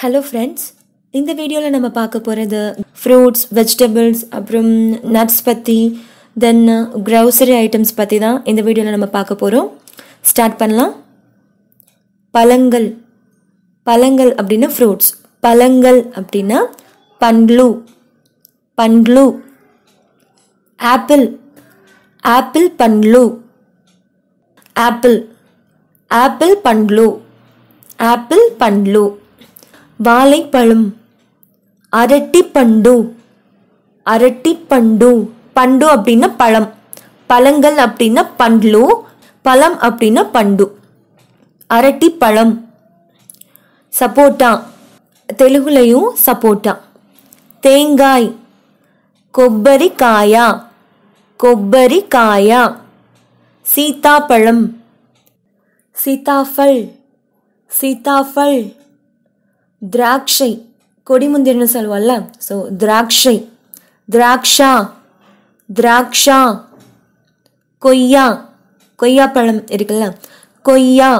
hello friends இந்த வீடியோவில் நம்ம பார்க்க போகிறது ஃப்ரூட்ஸ் வெஜிடபிள்ஸ் அப்புறம் நட்ஸ் பற்றி தென் க்ரௌசரி ஐட்டம்ஸ் பற்றி தான் இந்த வீடியோவில் நம்ம பார்க்க போகிறோம் ஸ்டார்ட் பண்ணலாம் பழங்கள் பழங்கள் அப்படின்னா ஃப்ரூட்ஸ் பழங்கள் அப்படின்னா பண்ட்லு பண்ட்லு ஆப்பிள் ஆப்பிள் பண்ட்லு ஆப்பிள் ஆப்பிள் பண்ட்லு ஆப்பிள் பண்ட்லு வாழைப்பழம் அரட்டிப்பண்டு அரட்டிப்பண்டு பண்டு அப்படின்னா பழம் பழங்கள் அப்படின்னா பண்ட்லு பழம் அப்படின்னா பண்டு அரட்டிப்பழம் சப்போட்டா தெலுங்குலையும் சப்போட்டா தேங்காய் காயா கொப்பரி காயா சீதாப்பழம் சீதாஃபல் சீதாஃபல் திராட்சை ಕೊಡಿಮುಂದಿರಿನ சொல்லுவோம்ல ஸோ திராட்சை திராட்சா திராட்சா கொய்யா கொய்யா பழம் இருக்குல்ல கொய்யா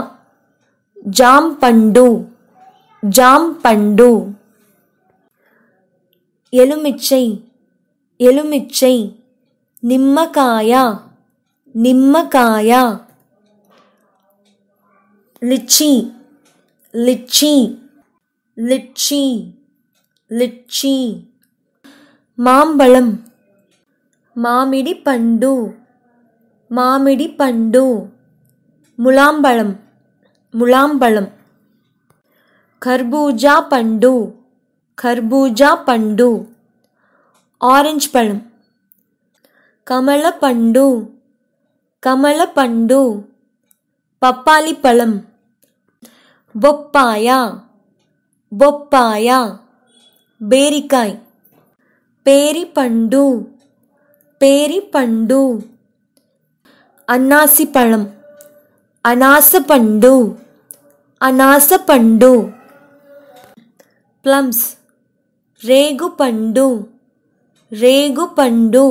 ஜாம் பண்டு ஜாம் பண்டு எலுமிச்சை எலுமிச்சை நிம்மக்காயா நிம்மக்காயா லிச்சி லிச்சி லிச்சி லிச்சி மாம்பழம் மாமிடி பண்டு மாமிடி பண்டு முலாம்பழம் முலாம்பழம் கர்பூஜா பண்டு கர்பூஜா பண்டு ஆரஞ்சு பழம் கமல பண்டு கமல பண்டு பப்பாளி பழம் பொப்பாயா బొప్పాయ బేరికాయ్ పేరిపండు పేరిపండు అన్నాసిపళం అనాసపండు అనాసపండు ప్లమ్స్ రేగుపండు రేగుపండు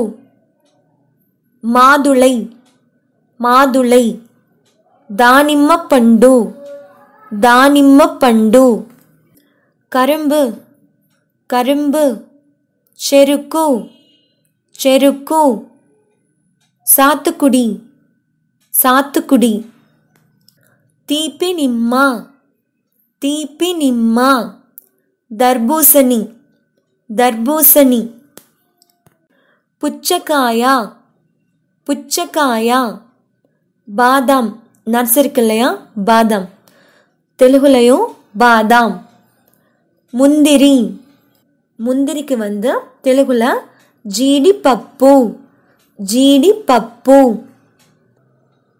మాదుళై మాదుళై దానిమ్మ పండు దానిమ్మ పండు கரும்பு கரும்பு செருக்கு செருக்கு சாத்துக்குடி சாத்துக்குடி தீப்பி நிம்மா தீப்பி நிம்மா தர்பூசணி தர்பூசணி புச்சக்காயா புச்சக்காயா பாதாம் நட்ஸ் இருக்கு இல்லையா பாதாம் தெலுகுலையும் பாதாம் முந்திரி முந்திரிக்கு வந்து தெலுங்குல జీడిపప్పు జీడిపప్పు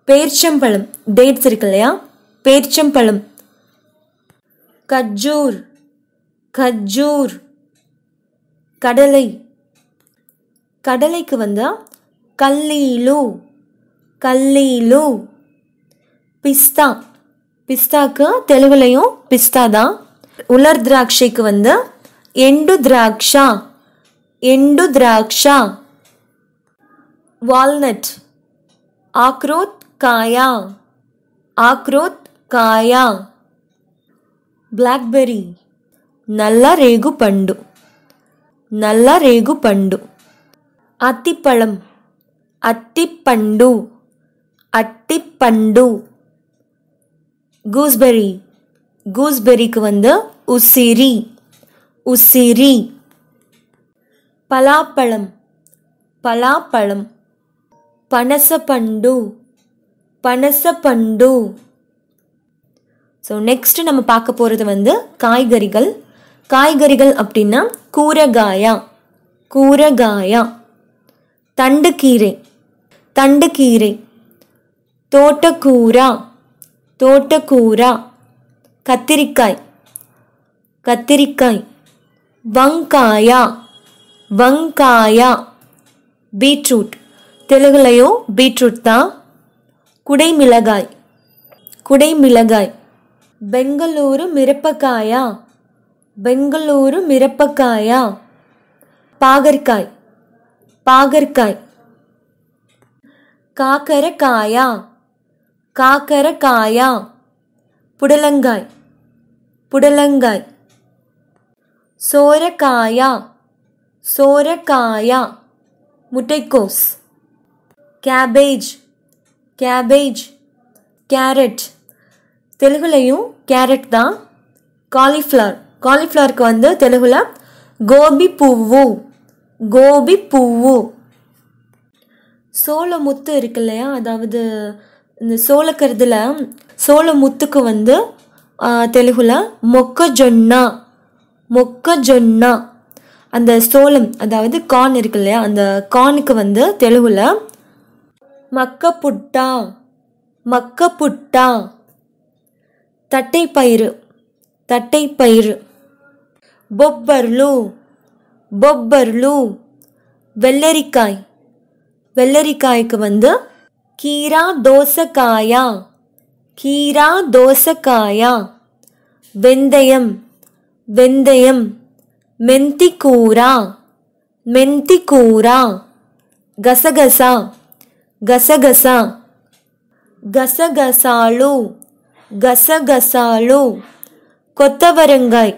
பேர்ச்சம்பழம் டேட்ஸ் இருக்கு இல்லையா பேர்ச்சம்பழம் கஜூர் கஜூர் கடலை கடலைக்கு வந்து கல்லீலு கல்லீலு பிஸ்தா பிஸ்தாக்கு தெலுங்குலையும் பிஸ்தா தான் உலர் திராட்சைக்கு வந்து ఎండు ద్రాక్ష ఎండు ద్రాక్ష వాల్నట్ ఆక్రోత్ కాయ ఆక్రోత్ కాయ బ్లాక్బెర్రీ నల్ల రేగు పండు నల్ల రేగు పండు అత్తిపళం అత్తిపండు అట్టిపండు గూస్బెర్రీ கூஸ்பெரிக்கு வந்து உசிரி உசிரி பலாப்பழம் பலாப்பழம் பனசப்பண்டு பனசப்பண்டு ஸோ நெக்ஸ்ட் நம்ம பார்க்க போகிறது வந்து காய்கறிகள் காய்கறிகள் அப்படின்னா கூரகாயா கூரகாயா தண்டுக்கீரை தண்டுக்கீரை தோட்டக்கூரா தோட்டக்கூரா கத்திரிக்காய் கத்திரிக்காய் வங்காயா வங்காயா பீட்ரூட் தெலுங்குலையும் பீட்ரூட் தான் குடை மிளகாய் குடை மிளகாய் பெங்களூரு மிரப்பக்காயா பெங்களூரு மிரப்பக்காயா பாகற்காய் பாகற்காய் காக்கரக்காயா காக்கரக்காயா புடலங்காய் புடலங்காய் சோரக்காயா சோரக்காயா முட்டைக்கோஸ் கேபேஜ் கேபேஜ் கேரட் தெலுகுலையும் கேரட் தான் காலிஃப்ளவர் காலிஃப்ளவருக்கு வந்து தெலுகுல கோபி பூவு கோபி பூவு சோள முத்து இருக்கு இல்லையா அதாவது இந்த சோளக்கருதில் சோள முத்துக்கு வந்து தெலுகுல மொக்கஜொன்ன மொக்கஜொன்ன அந்த சோளம் அதாவது கான் இருக்கு இல்லையா அந்த கானுக்கு வந்து தெலுகுல மக்கப்புட்டா மக்கப்புட்டா தட்டைப்பயிறு தட்டைப்பயிறு பொப்பர்லு பொப்பர்லு வெள்ளரிக்காய் வெள்ளரிக்காய்க்கு வந்து கீரா தோசைக்காயா கீரா தோசக்காயா வெந்தயம் வெந்தயம் மெந்திக்கூரா மெந்திக்கூரா கசகசா கசகசா கசகசாலு கசகசாலு கொத்தவரங்காய்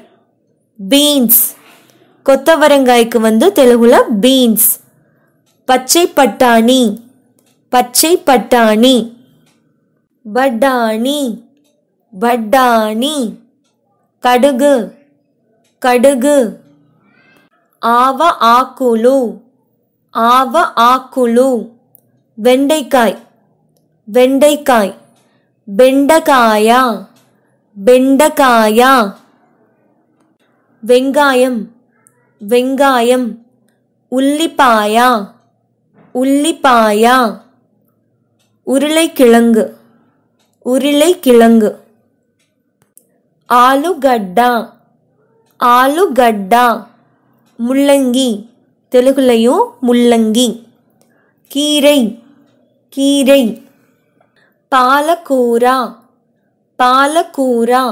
பீன்ஸ் கொத்தவரங்காய்க்கு வந்து தெலுங்குல பீன்ஸ் பச்சை பட்டாணி பச்சை பட்டாணி பட்டாணி பட்டாணி கடுகு கடுகு ஆவ ஆக்குழு ஆவ ஆக்குழு வெண்டைக்காய் வெண்டைக்காய் பெண்டக்காயா பெண்டக்காயா வெங்காயம் வெங்காயம் உல்லிப்பாயா உல்லிப்பாயா உருளைக்கிழங்கு உருளைக்கிழங்கு ஆலுகட்டா ஆலுகட்டா முள்ளங்கி தெலுகுலையும் முள்ளங்கி கீரை கீரை பாலக்கூரா பாலக்கூரா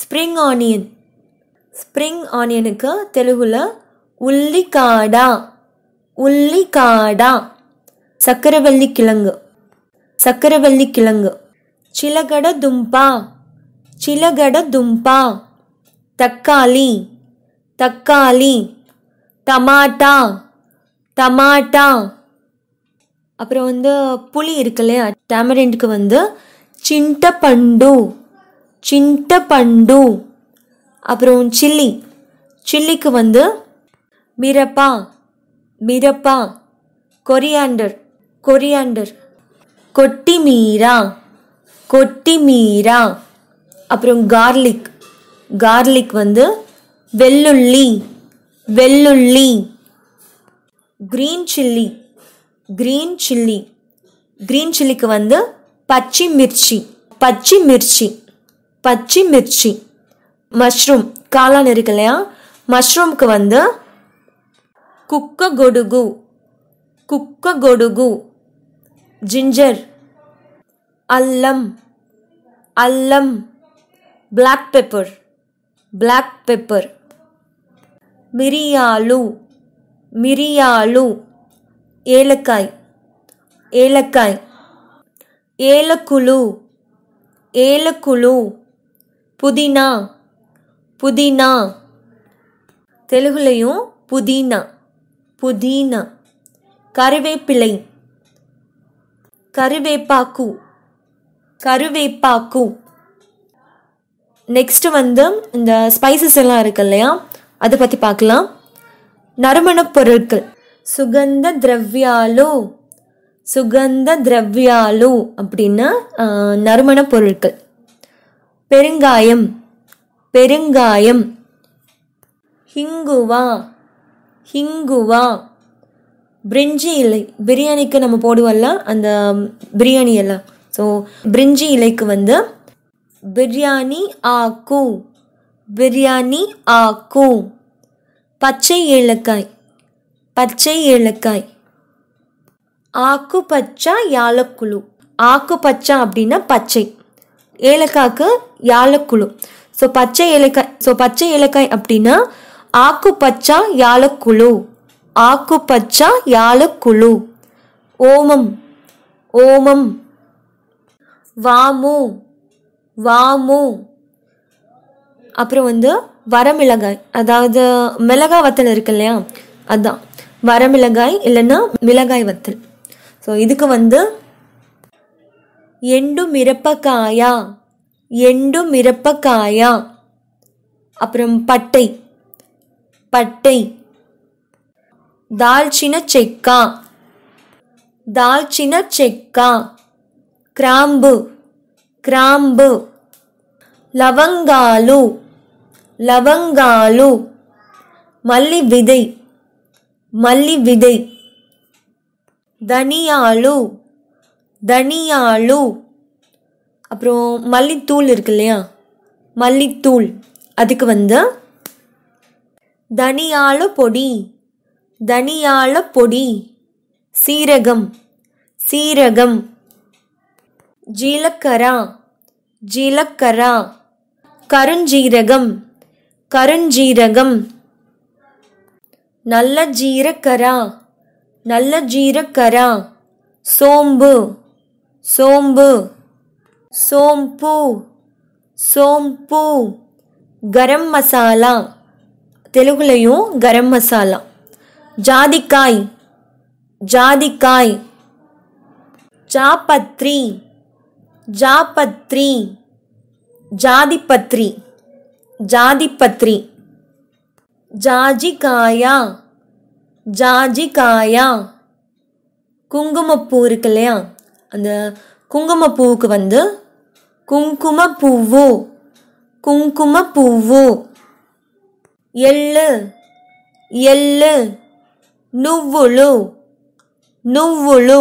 ஸ்ப்ரிங் ஆனியன் ஸ்ப்ரிங் ஆனியனுக்கு தெலுங்குல உல்லிக்காடா உல்லிக்காடா சக்கரவள்ளி கிழங்கு சக்கரவள்ளி கிழங்கு சிலகட தும்பா சிலகட தும்பா தக்காளி தக்காளி டமாட்டா டமாட்டா அப்புறம் வந்து புளி இருக்கு இல்லையா டேமரிண்ட்க்கு வந்து சிண்ட பண்டு சிண்ட பண்டு அப்புறம் சில்லி சில்லிக்கு வந்து மிரப்பா மிரப்பா கொரியாண்டர் கொரியாண்டர் கொட்டிமீரா கொட்டிமீரா அப்புறம் கார்லிக் கார்லிக் வந்து வெள்ளுள்ளி வெள்ளுள்ளி green chilli green chilli green சில்லிக்கு வந்து பச்சை மிர்ச்சி பச்சை மிர்ச்சி பச்சை மிர்ச்சி மஷ்ரூம் காளான் இருக்கு இல்லையா மஷ்ரூம்க்கு வந்து குக்க கொடுகு குக்க கொடுகு ஜிஞ்சர் அல்லம் அல்லம் பிளாக் பெப்பர் பிளாக் பெப்பர் மிரியாலு மிரியாலு ஏலக்காய் ஏலக்காய் ஏலக்குழு ஏலக்குழு புதினா புதினா தெலுகுலையும் புதினா புதினா கருவேப்பிலை கருவேப்பாக்கு கருவேப்பாக்கு நெக்ஸ்ட்டு வந்து இந்த ஸ்பைசஸ் எல்லாம் இருக்கு இல்லையா அதை பற்றி பார்க்கலாம் நறுமணப் பொருட்கள் சுகந்த திரவியாலு சுகந்த திரவியாலு அப்படின்னா நறுமணப் பொருட்கள் பெருங்காயம் பெருங்காயம் ஹிங்குவா ஹிங்குவா பிரிஞ்சி இல்லை பிரியாணிக்கு நம்ம போடுவோம்ல அந்த பிரியாணி எல்லாம் ஸோ பிரிஞ்சி இலைக்கு வந்து பிரியாணி ஆக்கு பிரியாணி ஆக்கு பச்சை ஏலக்காய் பச்சை ஏலக்காய் ஆக்கு பச்சா யாழக்குழு ஆக்கு பச்சா அப்படின்னா பச்சை ஏலக்காய்க்கு யாழக்குழு ஸோ பச்சை ஏலக்காய் ஸோ பச்சை ஏலக்காய் அப்படின்னா ஆக்கு பச்சா யாழக்குழு ஆக்கு பச்சா யாழக்குழு ஓமம் ஓமம் வாமு வாமு அப்புறம் வந்து வரமிளகாய் அதாவது மிளகாய் வத்தல் இருக்கு இல்லையா அதுதான் வரமிளகாய் இல்லைன்னா மிளகாய் வத்தல் ஸோ இதுக்கு வந்து எண்டு மிரப்பக்காயா எண்டு மிரப்பக்காயா அப்புறம் பட்டை பட்டை தால்ச்சின செக்கா தால்ச்சின செக்கா கிராம்பு கிராம்பு லவங்காலு லவங்காலு மல்லி விதை மல்லி விதை தனியாளு தனியாளு அப்புறம் மல்லித்தூள் இருக்கு இல்லையா மல்லித்தூள் அதுக்கு வந்து தனியால பொடி தனியால பொடி சீரகம் சீரகம் ஜீலக்கரா ஜீலக்கரா கருஞ்சீரகம் கருஞ்சீரகம் நல்ல ஜீரக்கரா நல்ல ஜீரக்கரா சோம்பு சோம்பு சோம்பு சோம்பு கரம் மசாலா தெலுங்குலையும் கரம் மசாலா ஜாதிக்காய் ஜாதிக்காய் ஜாபத்ரி ஜாபத்ரி ஜாதிபத்ரி ஜாதிபத்ரி ஜாஜிகாயா ஜாஜிகாயா குங்குமப்பூ இருக்கு இல்லையா அந்த குங்குமப்பூவுக்கு வந்து குங்கும பூவு குங்கும பூவு எள்ளு எள்ளு நுவ்வுழு நுவ்வுழு